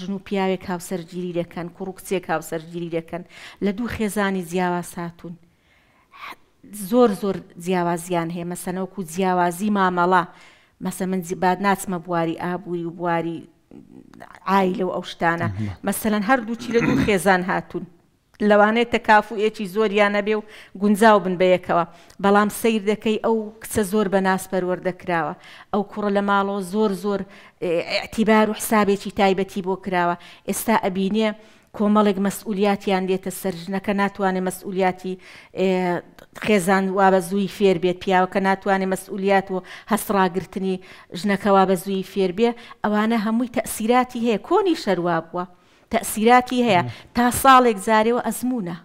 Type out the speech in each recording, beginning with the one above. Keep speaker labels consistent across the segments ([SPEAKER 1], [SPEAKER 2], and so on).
[SPEAKER 1] ژن و پیاوێک هاوسەرگیری دەکەن کوڕکچێک هاوسەرگیری دەکەن لە دوو خێزانی زیاوا ساتون زۆر زۆر جیاوازیان هەیە مەسەنەوەکو و جیاوازی مامەڵا مەسە من زیبات ناچمە بواری ئابووری و بواری ئایلە و ئەو شتانە مەسەەن هەردووچی لە دوو خێزان هاتوون لەوانێت تەکافوئێکی زۆریان نەبێ و گونجاو بن بەیەکەوە بەڵام سیر دەکەی ئەو کچە زۆر بە ناسپەروەردەکراوە ئەو کوڕە لە ماڵۆ زۆر زۆر ئەتیبار و حسابێکی تایبەتی بۆ کراوە ئێستا ئەبینێ کۆمەڵێک مەسئولیاتیان دێتە سەرژنەکە ناتوانێت مەسئولیاتی خێزان وا بە زووی فێر بێت پیاوەکە ناتوانێت مەسئولیات و هەسڕاگررتنی ژنەکەوا بە زووی فێر بێ ئەوانە هەمووی تەسیراتی هەیە کۆنی شەروا بووە. تەسیراتی هەیە تا ساڵێک زارەوە ئەزمونە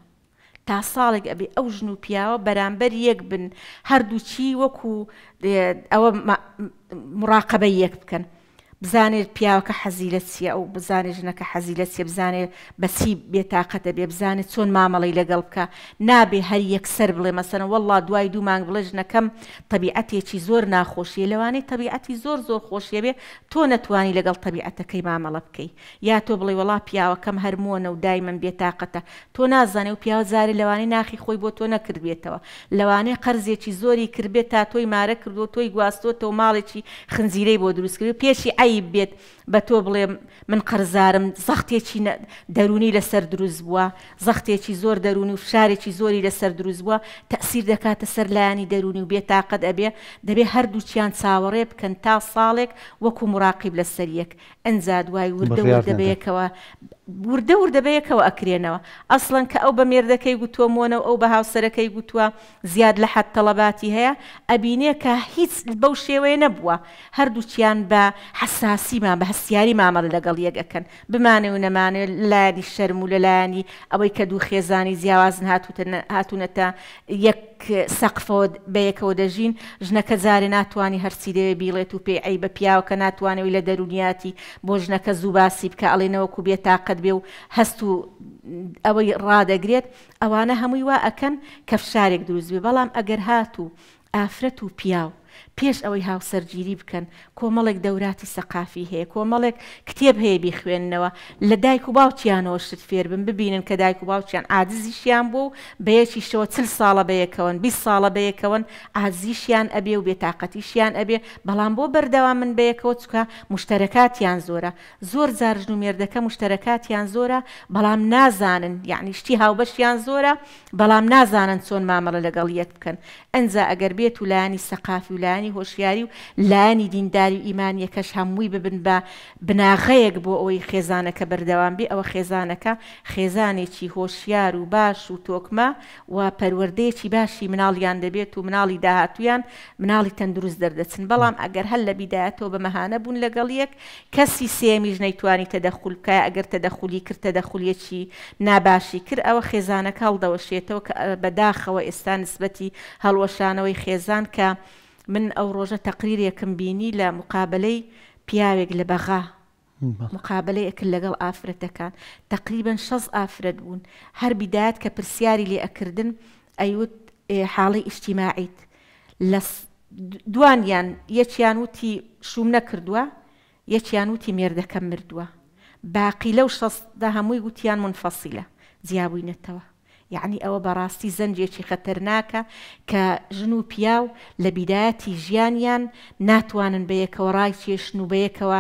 [SPEAKER 1] تا ساڵێک ئەبێ ئەو ژن و پیاوە بەرامبەر یەک بن هەردووچی وەکو ئەوە مراقبە یەک بکەن بزانێت پیاوەکە حەزی لە چیە ئەو بزانێت ژنەکە حەزی لە چێ بزانێت بەچی بێتاقە دەبێ بزانێت چۆن مامەڵی لەگەڵ بکە نابێ هەر یەکسەر بڵێ مەسەنە وله دوای دوو مانگ بڵێ ژنەکەم تەبیعەتێکی زۆر ناخۆشیە لەوانەی تەبیعەتی زۆر زۆر خۆشیە بێ تۆ نەتوانی لەگەڵ تەبیعەتەکەی مامەڵە بکەی یا تۆ بڵێ وڵا پیاوەکەم هەرمۆنە و دای من بێتاقەتە تۆ نازانێ و پیاوە زاری لەوانەی ناخی خۆی بۆ تۆ نەکردبێتەوە لەوانەیە قەرزێکی زۆری کردبێت تا تۆی مارە کردو تۆی گواستۆ تۆ ماڵێکی خنجیرەی بۆ دروستکردی پێشی ئای غەریب بێت بە تۆ بڵێ من قەرزارم زەختێکی دەرونی لەسەر دروست بووە زەختێکی زۆر دەرونی و شارێکی زۆری لەسەر دروست بووە تەسیر دەکاتە سەرلایانی دەرونی و بێتاقەت ئەبێ دەبێ هەردووچیان چاوەڕێ بکەن تا ساڵێک وەکو مراقیب لە سەریەک ئەنجاد دوای وردە دەبێتەوە وردە وردەبەیەکەوە ئەکرێنەوە ئەسڵەن کە ئەو بە مێردەکەی گوتووەمۆنە و ئەو بە هاوسەرەکەی گوتووە زیاد لە حەت تەڵەباتی هەیە ئەبینێ کە هیچ بەو شێوەیە نەبووە هەردووچیان بە حساسیمان بە هەستیاری مامەڵ لەگەڵ یەکەکەن بمانێ و نەمانێت لایانی شەرم و لەلایانی ئەوەی کە دوو خێزانی جیاوازن هاتوونەتە یەک سەقفۆ بەیەکەوە دەژین ژنەکە جارێ ناتوانانی هەرسی دەوێ بیڵێت و پێی ئەی بە پیاوکە ناتوانەوەی لە دەرونیاتی بۆ ژنەکە زووباسی بکە ئەڵێنەوەکو بێتاقە تەواقت بێ و هەست و ئەوەی ڕادەگرێت ئەوانە هەمووی وا ئەکەن کەفشارێک دروست بێ بەڵام ئەگەر هات و ئافرەت و پیاو پێش ئەوەی هاوسەرگیری بکەن کۆمەڵێک دەوراتی سەقافی هەیە کۆمەڵێک کتێب هەیە بیخوێننەوە لە دایک و باوچیانەوە شت فێر بن ببینن کە دایک و باوچیان ئازیشیان بوو بەیەکی شەوە چل ساڵە بەیەکەون 20 ساڵە بەیەکەون ئازیشیان ئەبێ و بێتاقەتیشیان ئەبێ بەڵام بۆ بەردەوا من بەیەکەوە چکە مشتەکاتیان زۆرە زۆر زارژن و مێردەکە مشتەکاتیان زۆرە بەڵام نازانن یعنی شتی هاوبەشیان زۆرە بەڵام نازانن چۆن مامەڵە لەگەڵیت بکەن ئەنج ئەگەر بێت ولانی سەقافی ولانی لایەنی هۆشیاری و لایەنی دینداری و ئیمانیەکەش هەمووی ببن بە بناغەیەک بۆ ئەوەی خێزانەکە بەردەوامبی ئەوە خێزانەکە خێزانێکی هۆشیار و باش و تۆکمە و پەروەردەیەکی باشی مناڵیان دەبێت و مناڵی داهاتویان مناڵی تەندروست دەردەچن بەڵام ئەگەر هەل لە بیداەتەوە بەمەهانە بوون لەگەڵ یەک کەسی سێمیش نەیتوانی تەدەخولکە ئەگەر تەدەخولی کرد تەدەخولیەکی ناباشی کرد ئەوە خێزانەکە هەڵدەوەشێتەوە بەداخەوە ئێستا نسبەتی هەڵوەشانەوەی خێزان کە من ئەو ڕۆژە تەقریرێکم بینی لە مقابلەی پیاوێک لە بەغا مقابلەی ئەکرد لەگەڵ ئافرەتەکان تقریبن شەز ئافرەت بوون هەر بیدات کە پرسیاری لێ ئەکردن ئەیوت حاڵی ئیشتیماعیت لە دوانیان یەکیان وتی شوم نەکردووە یەکیان وتی مێردەکەم مردووە باقی لەو شەستدا هەمووی گوتیان منفەسیلە جیابووینەتەوە یعنی ئەوە بەڕاستی زەنجێکی خەتەرناکە کە ژن و پیاو لە بیداەتی ژیانیان ناتوانن بەیەکەوە ڕای کێشن و بەیەکەوە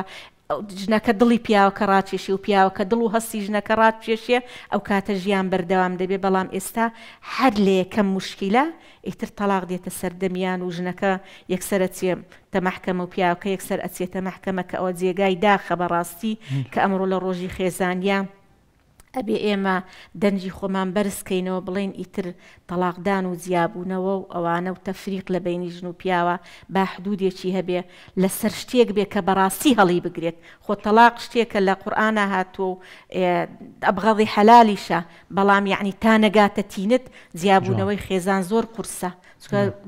[SPEAKER 1] ژنەکە دڵی پیاوکە ڕاکێشی و پیاوکە دڵ و هەستی ژنەکە ڕاتکێشێ ئەو کاتە ژیان بەردەوام دەبێ بەڵام ئێستا هەر لە یەکەم مشکیلە ئیتر تەلاق دێتە سەردەمیان و ژنەکە یەکسرە چێ تەمەحکەمە و پیاوکە یەکسەر ئەچێتە مەحکەمە کە ئەوە جێگای داخە بەڕاستی کە ئەمڕۆ لە ڕۆژی خێزانیان ئەبێ ئێمە دەنجی خۆمان بەرزکەینەوە بڵێن ئیتر تەلاقدان و زیابوونەوە و ئەوانە و تەفریق لە بینی ژن و پیاوە با حدودێکی هەبێ لەسەر شتێک بێ کە بەڕاستی هەڵی بگرێت خۆ تەلاق شتێکە لە قورآە هاتووە و ئەبغەڵی حەلالیشە بەڵام یعنی تا نەگاتە تینت زیابوونەوەی خێزان زۆر قورسە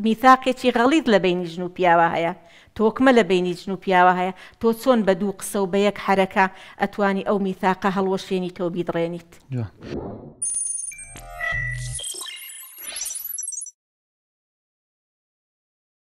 [SPEAKER 1] میثاقێکی غەڵید لە بینی ژن و پیاوە هەیە تۆکمە لە بینی جن و پیاوە هەیە تۆ چۆن بە دوو قسە و بە یەک حرەکە ئەتوانی ئەو میثاقە هەڵوەشێنی تۆ بیدڕێنیت.